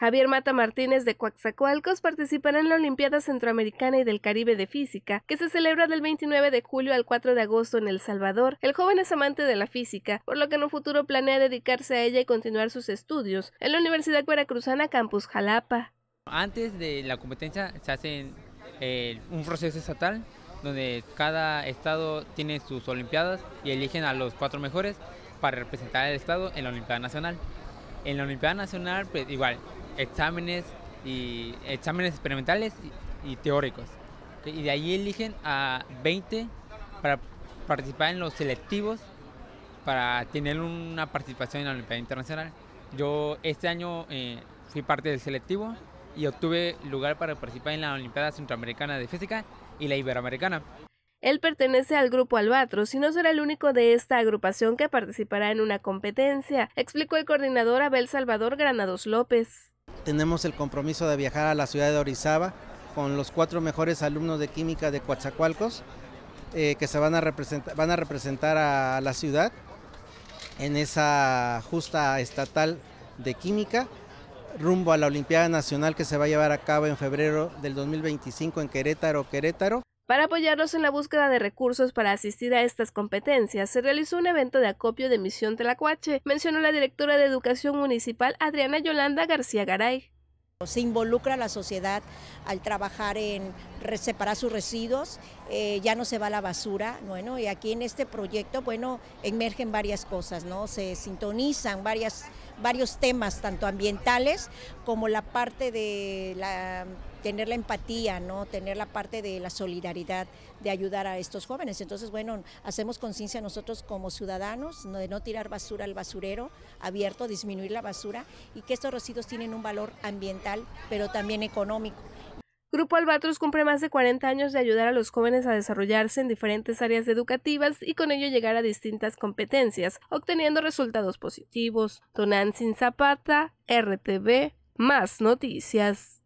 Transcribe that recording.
Javier Mata Martínez de Coaxacualcos participará en la Olimpiada Centroamericana y del Caribe de Física, que se celebra del 29 de julio al 4 de agosto en El Salvador. El joven es amante de la física, por lo que en un futuro planea dedicarse a ella y continuar sus estudios en la Universidad Veracruzana Campus Jalapa. Antes de la competencia se hace eh, un proceso estatal donde cada estado tiene sus olimpiadas y eligen a los cuatro mejores para representar al estado en la Olimpiada Nacional. En la Olimpiada Nacional, pues igual, exámenes y exámenes experimentales y, teóricos. Y de ahí eligen a 20 para participar en los selectivos para tener una participación en la Olimpiada Internacional. Yo este año eh, fui parte del selectivo y obtuve lugar para participar en la Olimpiada Centroamericana de Física y la Iberoamericana. Él pertenece al grupo Albatros y no será el único de esta agrupación que participará en una competencia, explicó el coordinador Abel Salvador Granados López tenemos el compromiso de viajar a la ciudad de Orizaba con los cuatro mejores alumnos de química de Coatzacoalcos eh, que se van a, van a representar a la ciudad en esa justa estatal de química rumbo a la Olimpiada Nacional que se va a llevar a cabo en febrero del 2025 en Querétaro, Querétaro. Para apoyarlos en la búsqueda de recursos para asistir a estas competencias, se realizó un evento de acopio de Misión Telacuache, mencionó la directora de Educación Municipal Adriana Yolanda García Garay. Se involucra la sociedad al trabajar en separar sus residuos, eh, ya no se va la basura, bueno, y aquí en este proyecto, bueno, emergen varias cosas, ¿no? Se sintonizan varias, varios temas, tanto ambientales como la parte de la, tener la empatía, ¿no? Tener la parte de la solidaridad, de ayudar a estos jóvenes. Entonces, bueno, hacemos conciencia nosotros como ciudadanos de no tirar basura al basurero abierto, disminuir la basura y que estos residuos tienen un valor ambiental, pero también económico. Grupo Albatros cumple más de 40 años de ayudar a los jóvenes a desarrollarse en diferentes áreas educativas y con ello llegar a distintas competencias, obteniendo resultados positivos. Donan Sin Zapata, RTV, más noticias.